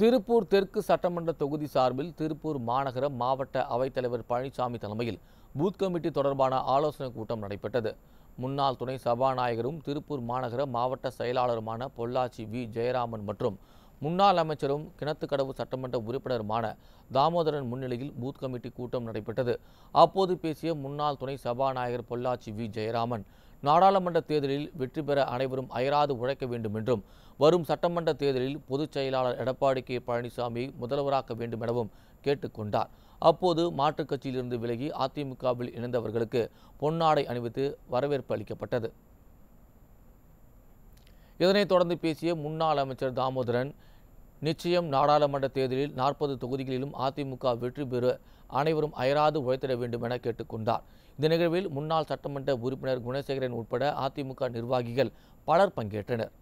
திருப்பூர் தெற்கு சட்டமன்ற தொகுதி சார்பில் திருப்பூர் மாநகர மாவட்ட அவைத்தலைவர் பழனிசாமி தலைமையில் பூத் கமிட்டி தொடர்பான ஆலோசனை கூட்டம் நடைபெற்றது முன்னாள் துணை சபாநாயகரும் திருப்பூர் மாநகர மாவட்ட செயலாளருமான பொள்ளாச்சி வி ஜெயராமன் மற்றும் முன்னாள் அமைச்சரும் கிணத்துக்கடவு சட்டமன்ற உறுப்பினருமான தாமோதரன் முன்னிலையில் பூத் கமிட்டி கூட்டம் நடைபெற்றது அப்போது பேசிய முன்னாள் துணை சபாநாயகர் பொள்ளாச்சி வி ஜெயராமன் நாடாளுமன்ற தேர்தலில் வெற்றி பெற அனைவரும் அயராது உழைக்க வேண்டும் என்றும் வரும் சட்டமன்ற தேர்தலில் பொதுச் செயலாளர் எடப்பாடி கே பழனிசாமி முதல்வராக்க வேண்டும் எனவும் கேட்டுக்கொண்டார் அப்போது மாற்றுக் கட்சியிலிருந்து விலகி அதிமுகவில் இணைந்தவர்களுக்கு பொன்னாடை அணிவித்து வரவேற்பு அளிக்கப்பட்டது இதனைத் தொடர்ந்து பேசிய முன்னாள் அமைச்சர் தாமோதரன் நிச்சயம் நாடாளுமன்ற தேர்தலில் நாற்பது தொகுதிகளிலும் அதிமுக வெற்றி பெற அனைவரும் அயராது உழைத்திட வேண்டும் என கேட்டுக்கொண்டார் இந்த நிகழ்வில் முன்னாள் சட்டமன்ற உறுப்பினர் குணசேகரன் உட்பட அதிமுக நிர்வாகிகள் பலர் பங்கேற்றனர்